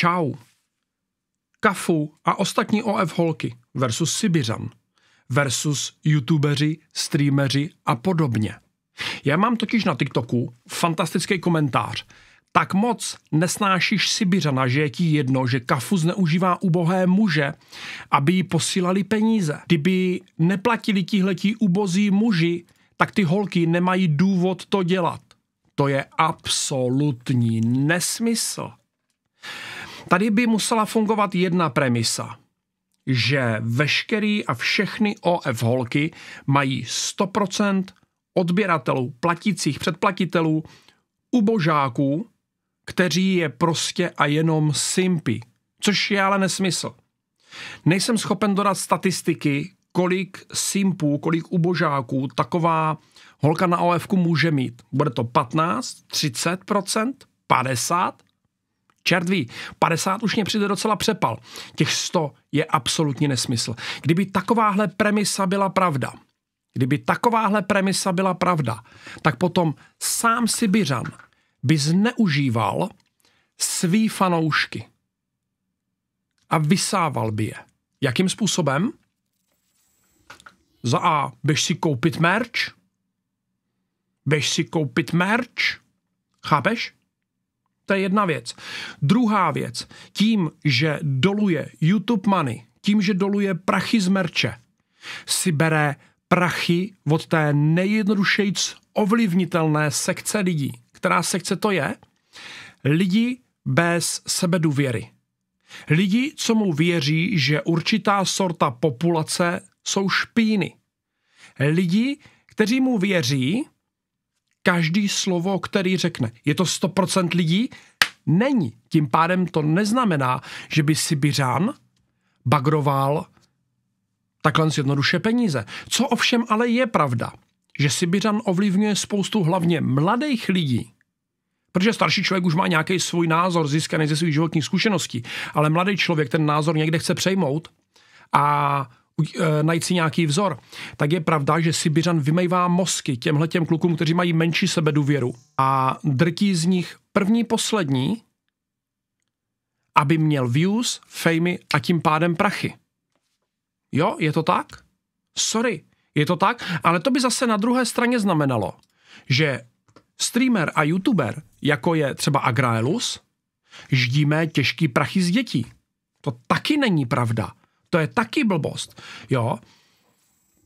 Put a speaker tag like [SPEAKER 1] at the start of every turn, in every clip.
[SPEAKER 1] Čau. Kafu a ostatní OF holky versus Sibiřan versus youtubeři, streameři a podobně. Já mám totiž na TikToku fantastický komentář. Tak moc nesnášíš Sibiřana, že je ti jedno, že kafu zneužívá ubohé muže, aby jí posílali peníze. Kdyby neplatili tihletí ubozí muži, tak ty holky nemají důvod to dělat. To je absolutní nesmysl. Tady by musela fungovat jedna premisa, že veškerý a všechny OF holky mají 100% odběratelů, platících předplatitelů, ubožáků, kteří je prostě a jenom simpy, což je ale nesmysl. Nejsem schopen dodat statistiky, kolik simpů, kolik ubožáků taková holka na OF může mít. Bude to 15, 30%, 50%? Čert ví, 50 už mě přijde docela přepal. Těch 100 je absolutní nesmysl. Kdyby takováhle premisa byla pravda, kdyby takováhle premisa byla pravda, tak potom sám Sibiřan by zneužíval svý fanoušky a vysával by je. Jakým způsobem? Za A, běž si koupit merch, běž si koupit merch, chápeš? To je jedna věc. Druhá věc, tím, že doluje YouTube Money, tím, že doluje prachy z merče, si bere prachy od té nejjednodušejc ovlivnitelné sekce lidí. Která sekce to je? Lidi bez důvěry, Lidi, co mu věří, že určitá sorta populace jsou špíny. Lidi, kteří mu věří, každý slovo, který řekne. Je to 100% lidí? Není. Tím pádem to neznamená, že by si Sibiřan bagroval takhle jednoduše peníze. Co ovšem ale je pravda, že Sibiřan ovlivňuje spoustu hlavně mladých lidí, Protože starší člověk už má nějaký svůj názor získaný ze svých životních zkušeností, ale mladý člověk ten názor někde chce přejmout a Eh, najít si nějaký vzor, tak je pravda, že Sibiřan vymejvá mozky těmhle těm klukům, kteří mají menší sebeduvěru a drtí z nich první, poslední, aby měl views, fejmy a tím pádem prachy. Jo, je to tak? Sorry, je to tak? Ale to by zase na druhé straně znamenalo, že streamer a youtuber, jako je třeba Agraelus, ždíme těžký prachy z dětí. To taky není pravda. To je taky blbost. Jo?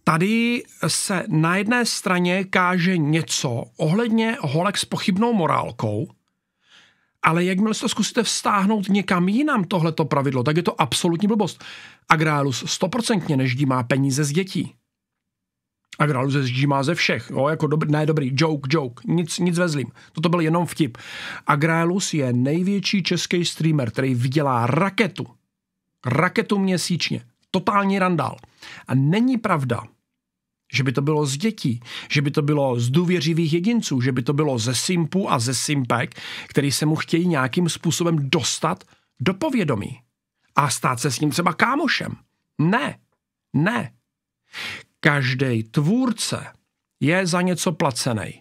[SPEAKER 1] Tady se na jedné straně káže něco ohledně holek s pochybnou morálkou, ale jakmile se to zkusíte vstáhnout někam jinam tohleto pravidlo, tak je to absolutní blbost. Agrálus stoprocentně má peníze z dětí. Agrálus má ze všech. Jo, jako dobrý, ne dobrý, joke, joke, nic, nic vezlím. Toto byl jenom vtip. Agrálus je největší český streamer, který vydělá raketu raketu měsíčně. Totální randál. A není pravda, že by to bylo z dětí, že by to bylo z důvěřivých jedinců, že by to bylo ze simpů a ze simpek, který se mu chtějí nějakým způsobem dostat do povědomí a stát se s ním třeba kámošem. Ne, ne. Každý tvůrce je za něco placený.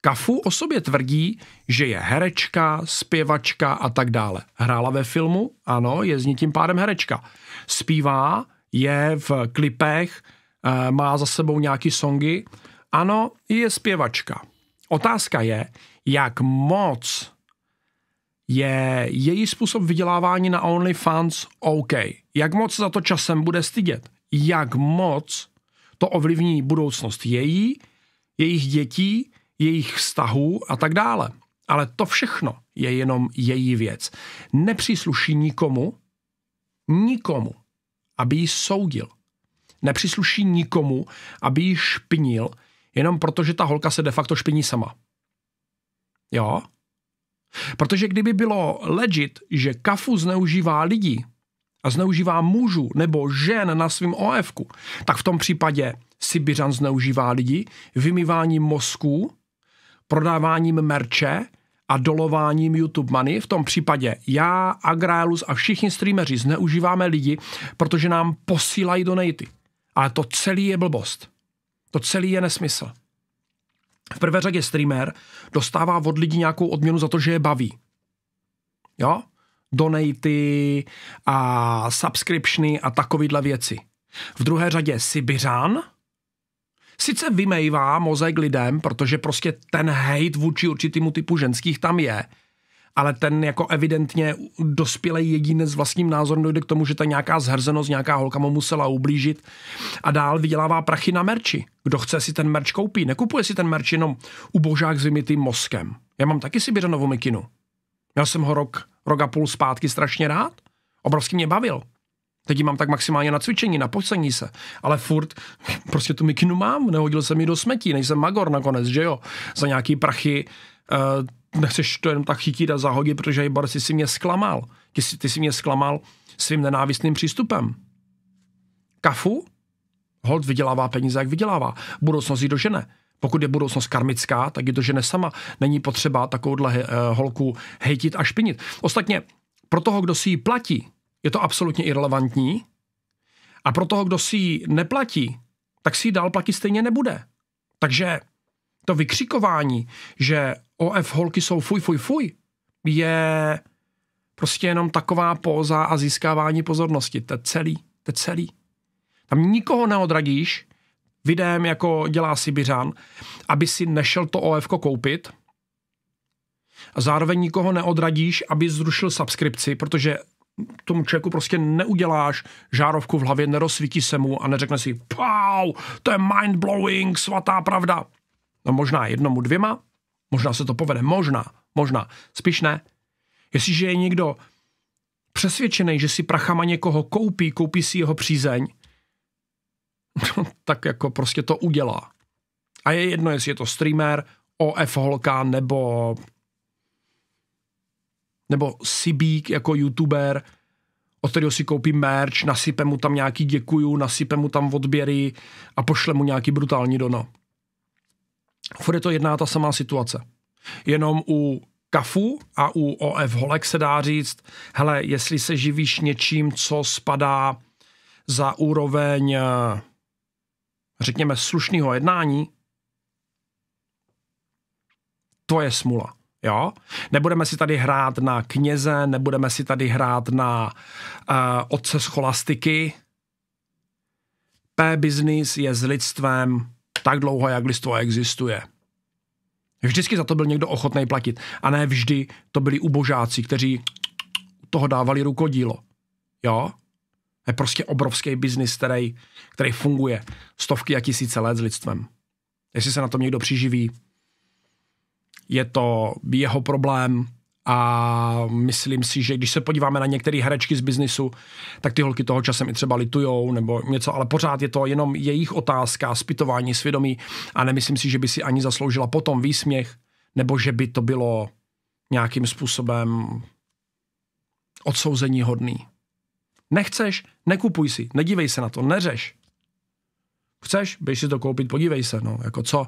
[SPEAKER 1] Kafu o sobě tvrdí, že je herečka, zpěvačka a tak dále. Hrála ve filmu, ano, je z ní tím pádem herečka. Spívá, je v klipech, eh, má za sebou nějaký songy, ano, je zpěvačka. Otázka je, jak moc je její způsob vydělávání na OnlyFans OK. Jak moc za to časem bude stydět? Jak moc to ovlivní budoucnost její, jejich dětí jejich vztahů a tak dále. Ale to všechno je jenom její věc. Nepřísluší nikomu, nikomu, aby ji soudil. Nepřísluší nikomu, aby ji špinil, jenom protože ta holka se de facto špiní sama. Jo? Protože kdyby bylo legit, že kafu zneužívá lidi a zneužívá mužů nebo žen na svém OFku, tak v tom případě Sibiřan zneužívá lidi, vymýváním mozků prodáváním merče a dolováním YouTube Money. V tom případě já, Agraelus a všichni streameři zneužíváme lidi, protože nám posílají donaty. Ale to celý je blbost. To celý je nesmysl. V prvé řadě streamer dostává od lidí nějakou odměnu za to, že je baví. Jo? Donaty a subscriptiony a takovýhle věci. V druhé řadě Sibiřan, sice vymejvá mozek lidem, protože prostě ten hejt vůči určitému typu ženských tam je, ale ten jako evidentně dospělý jedinec s vlastním názorem dojde k tomu, že ta nějaká zhrzenost, nějaká holka mu musela ublížit a dál vydělává prachy na merči. Kdo chce si ten merč koupí, nekupuje si ten merč jenom ubožák s vymitým mozkem. Já mám taky si Sibiranovu mikinu. Měl jsem ho rok, rok a půl zpátky strašně rád. Obrovsky mě bavil. Teď ji mám tak maximálně na cvičení, na pocení se. Ale furt prostě tu mikinu mám, nehodil jsem ji do smetí, nejsem magor nakonec, že jo? Za nějaký prachy uh, nechceš to jenom tak chytit a zahodit, protože bar si si mě zklamal. Ty, si ty si mě zklamal svým nenávistným přístupem. Kafu? Hold vydělává peníze, jak vydělává. Budoucnost do dožene. Pokud je budoucnost karmická, tak ji dožene sama. Není potřeba takovouhle eh, holku hejtit a špinit. Ostatně, pro toho, kdo si ji platí, je to absolutně irrelevantní a pro toho, kdo si ji neplatí, tak si ji dál platit stejně nebude. Takže to vykřikování, že OF holky jsou fuj, fuj, fuj, je prostě jenom taková póza a získávání pozornosti. To je celý, to je celý. Tam nikoho neodradíš videem, jako dělá Sibiřan, aby si nešel to OF koupit a zároveň nikoho neodradíš, aby zrušil subskripci, protože tomu člověku prostě neuděláš žárovku v hlavě, nerozsvítí se mu a neřekne si, pau, to je mind-blowing, svatá pravda. No možná jednomu dvěma, možná se to povede, možná, možná, spíš ne. Jestliže je někdo přesvědčený, že si prachama někoho koupí, koupí si jeho přízeň, no, tak jako prostě to udělá. A je jedno, jestli je to streamer, OF holka nebo nebo Sibík jako youtuber, od kterého si koupím merch, nasype mu tam nějaký děkuju, nasype mu tam odběry a pošle mu nějaký brutální dono. Furt je to jedná ta samá situace. Jenom u kafu a u OF holek se dá říct, hele, jestli se živíš něčím, co spadá za úroveň, eh, řekněme, slušného jednání, to je smula. Jo? Nebudeme si tady hrát na kněze, nebudeme si tady hrát na uh, otce scholastiky. P-business je s lidstvem tak dlouho, jak lidstvo existuje. Vždycky za to byl někdo ochotný platit. A ne vždy to byli ubožáci, kteří toho dávali rukodílo. Jo? Je prostě obrovský biznis, který, který funguje stovky a tisíce let s lidstvem. Jestli se na tom někdo přiživí, je to jeho problém a myslím si, že když se podíváme na některé herečky z biznisu, tak ty holky toho časem i třeba litujou nebo něco, ale pořád je to jenom jejich otázka, zpytování svědomí a nemyslím si, že by si ani zasloužila potom výsměch, nebo že by to bylo nějakým způsobem odsouzení hodný. Nechceš, nekupuj si, nedívej se na to, neřeš. Chceš, běž si to koupit, podívej se, no, jako co?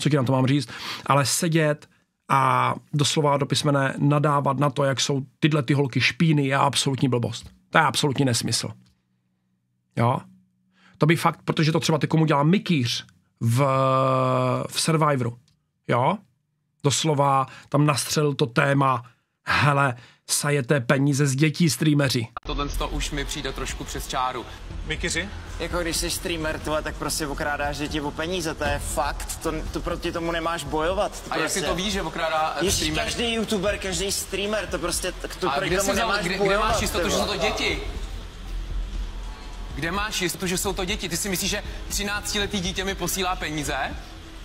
[SPEAKER 1] co ti na to mám říct, ale sedět a doslova do písmene nadávat na to, jak jsou tyhle ty holky špíny, je absolutní blbost. To je absolutní nesmysl. Jo? To by fakt, protože to třeba ty komu dělá Mikýř v, v Survivoru. Jo? Doslova tam nastřelil to téma hele, sajete peníze z dětí streameři. Tohle to už mi přijde trošku přes čáru. Mikiři? Jako když jsi streamer, tvoje, tak prostě okrádáš děti o peníze, to je fakt, to, to proti tomu nemáš bojovat. To a prostě... jak si prostě. to víš, že okrádá eh, streamer? každý youtuber, každý streamer, to prostě, k tu proti tomu nemáš kde, bojovat. Kde máš jistotu, že jsou to děti? Kde máš jistotu, že jsou to děti? Ty si myslíš, že 13-letý dítě mi posílá peníze?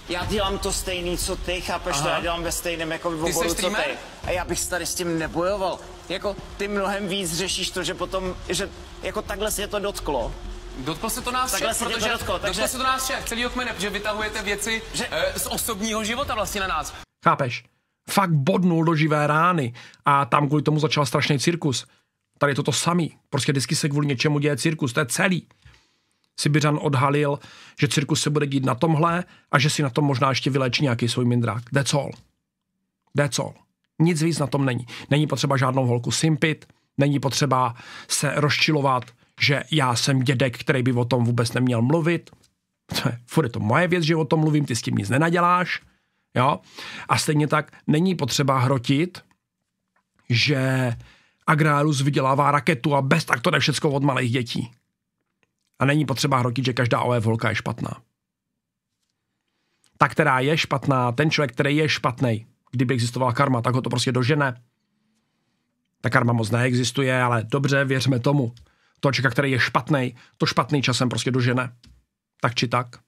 [SPEAKER 1] Já dělám to stejný, co ty, chápeš Aha. to? Já dělám ve stejném jako v oboru, co ty. A já bych tady s tím nebojoval. Jako ty mnohem víc řešíš to, že potom, že jako takhle se to dotklo. Dotklo se to nás Takhle všech, protože, dotklo, takže... dotklo se to nás všech, celý okmene, protože vytahujete věci že... e, z osobního života vlastně na nás. Chápeš? Fakt bodnul do živé rány a tam kvůli tomu začal strašný cirkus. Tady je to to samý. Prostě vždycky se kvůli něčemu děje cirkus, to je celý. Sibiřan odhalil, že cirkus se bude dít na tomhle a že si na tom možná ještě vylečí nějaký svůj mindrák. That's all. That's all. Nic víc na tom není. Není potřeba žádnou holku simpit, není potřeba se rozčilovat, že já jsem dědek, který by o tom vůbec neměl mluvit. Furt je to moje věc, že o tom mluvím, ty s tím nic nenaděláš. Jo? A stejně tak není potřeba hrotit, že Agrárus vydělává raketu a bez tak to jde všechno od malých dětí. A není potřeba hrotit, že každá OF holka je špatná. Ta, která je špatná, ten člověk, který je špatný, kdyby existovala karma, tak ho to prostě dožene. Ta karma moc neexistuje, ale dobře, věřme tomu. To člověka, který je špatný, to špatný časem prostě dožene. Tak či tak.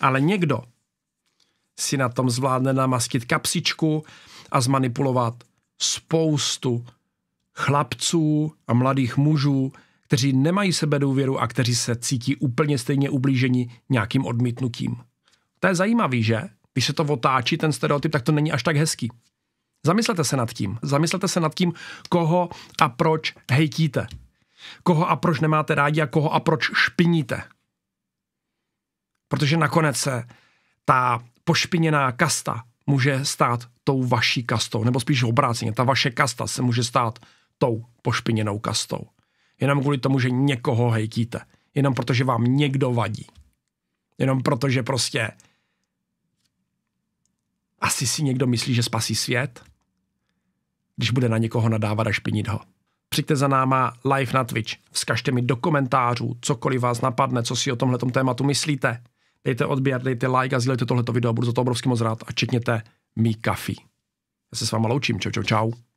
[SPEAKER 1] Ale někdo si na tom zvládne namastit kapsičku a zmanipulovat spoustu chlapců a mladých mužů, kteří nemají důvěru a kteří se cítí úplně stejně ublíženi nějakým odmítnutím. To je zajímavý, že? Když se to otáčí, ten stereotyp, tak to není až tak hezký. Zamyslete se nad tím. Zamyslete se nad tím, koho a proč hejtíte. Koho a proč nemáte rádi a koho a proč špiníte. Protože nakonec se ta pošpiněná kasta může stát tou vaší kastou, nebo spíš obráceně, ta vaše kasta se může stát tou pošpiněnou kastou. Jenom kvůli tomu, že někoho hejtíte. Jenom protože vám někdo vadí. Jenom protože prostě asi si někdo myslí, že spasí svět, když bude na někoho nadávat a špinit ho. Přijďte za náma live na Twitch, vzkažte mi do komentářů, cokoliv vás napadne, co si o tomhle tématu myslíte. Dejte odběr, dejte like a sdílejte tohleto video, budu za to obrovský moc rád a čekněte mi kafí. Já se s váma loučím, čau čau čau.